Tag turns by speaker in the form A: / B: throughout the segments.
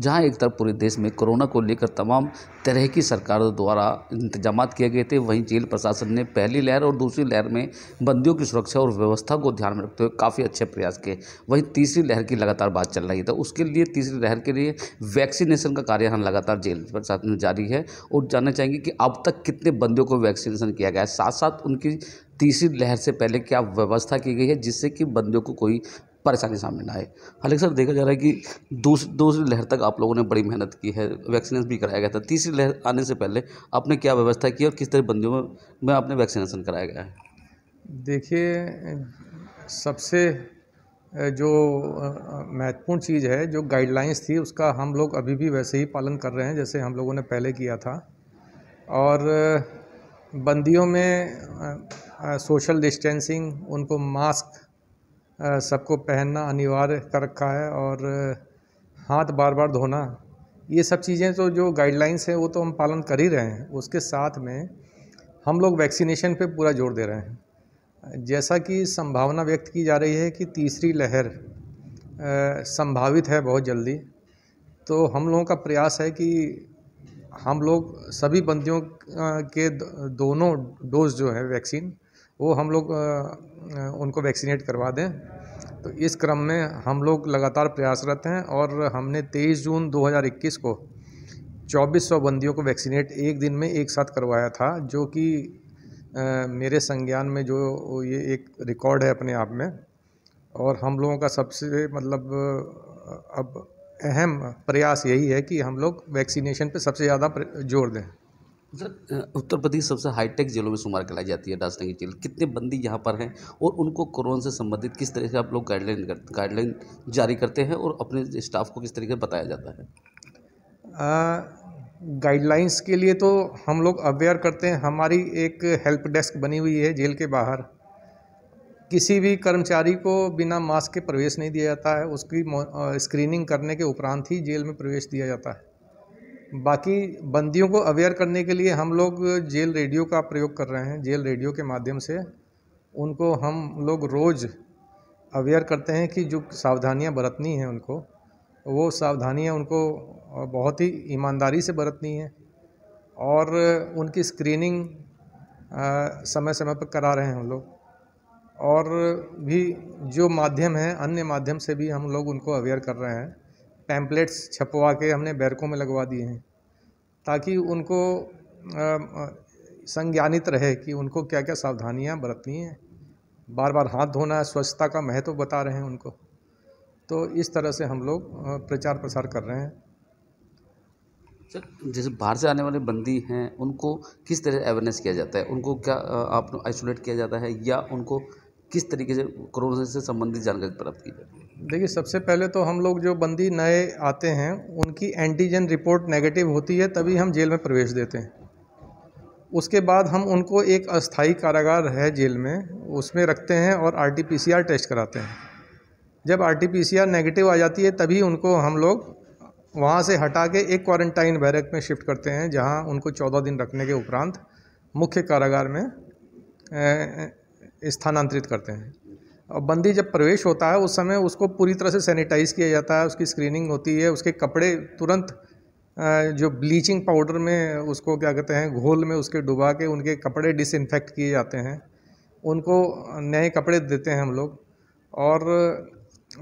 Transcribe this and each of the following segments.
A: जहाँ एक तरफ पूरे देश में कोरोना को लेकर तमाम तरह की सरकारों द्वारा इंतजाम किए गए थे वहीं जेल प्रशासन ने पहली लहर और दूसरी लहर में बंदियों की सुरक्षा और व्यवस्था को ध्यान में रखते हुए काफ़ी अच्छे प्रयास किए वहीं तीसरी लहर की लगातार बात चल रही था तो उसके लिए तीसरी लहर के लिए वैक्सीनेशन का हम लगातार जेल प्रशासन में जारी है और जानना चाहेंगे कि अब तक कितने बंदियों को वैक्सीनेशन किया गया है साथ साथ उनकी तीसरी लहर से पहले क्या व्यवस्था की गई है जिससे कि बंदियों को कोई परेशानी सामने ना आए हालांकि सर देखा जा रहा है कि दूस, दूसरी लहर तक आप लोगों ने बड़ी मेहनत की है वैक्सीनेशन भी कराया गया था तीसरी लहर आने से पहले आपने क्या व्यवस्था की और किस तरह बंदियों में, में आपने वैक्सीनेशन कराया गया है
B: देखिए सबसे जो महत्वपूर्ण चीज़ है जो गाइडलाइंस थी उसका हम लोग अभी भी वैसे ही पालन कर रहे हैं जैसे हम लोगों ने पहले किया था और बंदियों में सोशल डिस्टेंसिंग उनको मास्क सबको पहनना अनिवार्य कर रखा है और हाथ बार बार धोना ये सब चीज़ें तो जो गाइडलाइंस हैं वो तो हम पालन कर ही रहे हैं उसके साथ में हम लोग वैक्सीनेशन पे पूरा जोर दे रहे हैं जैसा कि संभावना व्यक्त की जा रही है कि तीसरी लहर संभावित है बहुत जल्दी तो हम लोगों का प्रयास है कि हम लोग सभी बंदियों के दोनों डोज जो है वैक्सीन वो हम लोग उनको वैक्सीनेट करवा दें तो इस क्रम में हम लोग लगातार प्रयासरत हैं और हमने 23 जून 2021 को 2400 बंदियों को वैक्सीनेट एक दिन में एक साथ करवाया था जो कि मेरे संज्ञान में जो ये एक रिकॉर्ड है अपने आप में और हम लोगों का सबसे मतलब अब अहम प्रयास यही है कि हम लोग वैक्सीनेशन पे सबसे ज़्यादा जोर दें
A: सर उत्तर प्रदेश सबसे हाईटेक जिलों में शुमार कराई जाती है राजधानी जेल कितने बंदी यहाँ पर हैं और उनको कोरोना से संबंधित किस तरह से आप लोग गाइडलाइन गाइडलाइन जारी करते हैं और अपने स्टाफ को किस तरीके से बताया जाता है
B: गाइडलाइंस के लिए तो हम लोग अवेयर करते हैं हमारी एक हेल्प डेस्क बनी हुई है जेल के बाहर किसी भी कर्मचारी को बिना मास्क के प्रवेश नहीं दिया जाता है उसकी स्क्रीनिंग करने के उपरांत ही जेल में प्रवेश दिया जाता है बाकी बंदियों को अवेयर करने के लिए हम लोग जेल रेडियो का प्रयोग कर रहे हैं जेल रेडियो के माध्यम से उनको हम लोग रोज़ अवेयर करते हैं कि जो सावधानियां बरतनी हैं उनको वो सावधानियां उनको बहुत ही ईमानदारी से बरतनी हैं और उनकी स्क्रीनिंग समय समय पर करा रहे हैं हम लोग और भी जो माध्यम हैं अन्य माध्यम से भी हम लोग उनको अवेयर कर रहे हैं पैम्पलेट्स छपवा के हमने बैरकों में लगवा दिए हैं ताकि उनको संज्ञानित रहे कि उनको क्या क्या सावधानियां बरतनी हैं बार बार हाथ धोना स्वच्छता का महत्व बता रहे हैं उनको तो इस तरह से हम लोग प्रचार प्रसार कर रहे हैं
A: सर जैसे बाहर से आने वाले बंदी हैं उनको किस तरह अवेयरनेस किया जाता है उनको क्या आप आइसोलेट किया जाता है या उनको किस तरीके से कोरोना से संबंधित जानकारी प्राप्त की जाती
B: है देखिए सबसे पहले तो हम लोग जो बंदी नए आते हैं उनकी एंटीजन रिपोर्ट नेगेटिव होती है तभी हम जेल में प्रवेश देते हैं उसके बाद हम उनको एक अस्थाई कारागार है जेल में उसमें रखते हैं और आर टेस्ट कराते हैं जब आर टी नेगेटिव आ जाती है तभी उनको हम लोग वहाँ से हटा के एक क्वारंटाइन बैरक में शिफ्ट करते हैं जहाँ उनको चौदह दिन रखने के उपरांत मुख्य कारागार में स्थानांतरित करते हैं और बंदी जब प्रवेश होता है उस समय उसको पूरी तरह से सैनिटाइज किया जाता है उसकी स्क्रीनिंग होती है उसके कपड़े तुरंत जो ब्लीचिंग पाउडर में उसको क्या कहते हैं घोल में उसके डुबा के उनके कपड़े डिसइनफेक्ट किए जाते हैं उनको नए कपड़े देते हैं हम लोग और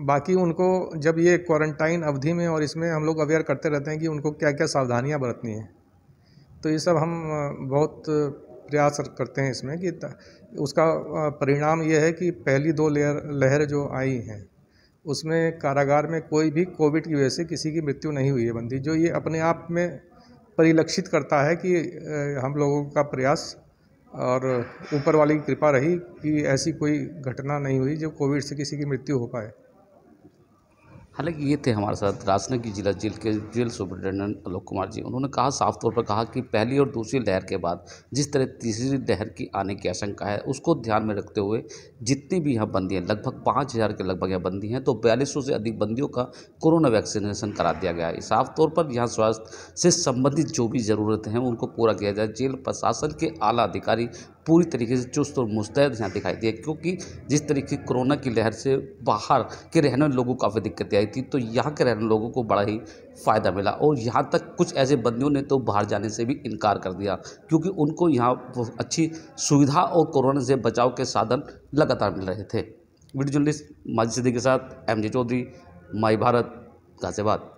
B: बाकी उनको जब ये क्वारंटाइन अवधि में और इसमें हम लोग अवेयर करते रहते हैं कि उनको क्या क्या सावधानियाँ बरतनी है तो ये सब हम बहुत प्रयास करते हैं इसमें कि उसका परिणाम ये है कि पहली दो लेयर लहर जो आई हैं उसमें कारागार में कोई भी कोविड की वजह से किसी की मृत्यु नहीं हुई है बंदी जो ये अपने आप में परिलक्षित करता है कि हम लोगों का प्रयास और ऊपर वाली की कृपा रही कि ऐसी कोई घटना नहीं हुई जो कोविड से किसी की मृत्यु हो पाए
A: हालांकि ये थे हमारे साथ राजनगर की जिला जेल के जेल सुप्रिंटेंडेंट आलोक कुमार जी उन्होंने कहा साफ तौर पर कहा कि पहली और दूसरी लहर के बाद जिस तरह तीसरी लहर की आने की आशंका है उसको ध्यान में रखते हुए जितनी भी यहाँ बंदी हैं लगभग पाँच हज़ार के लगभग यहाँ बंदी हैं तो बयालीस से अधिक बंदियों का कोरोना वैक्सीनेशन करा दिया गया है साफ तौर पर यहाँ स्वास्थ्य से संबंधित जो भी ज़रूरतें हैं उनको पूरा किया जाए जेल प्रशासन के आला अधिकारी पूरी तरीके से चुस्त और मुस्तैद यहाँ दिखाई दिया क्योंकि जिस तरीके कोरोना की लहर से बाहर के रहने लोगों को काफ़ी दिक्कतें आई थी तो यहाँ के रहने लोगों को बड़ा ही फ़ायदा मिला और यहाँ तक कुछ ऐसे बंदियों ने तो बाहर जाने से भी इनकार कर दिया क्योंकि उनको यहाँ अच्छी सुविधा और कोरोना से बचाव के साधन लगातार मिल रहे थे वीडियो जर्नलिस्ट माजी सिद्दी के साथ एम चौधरी माई भारत गाजियाबाद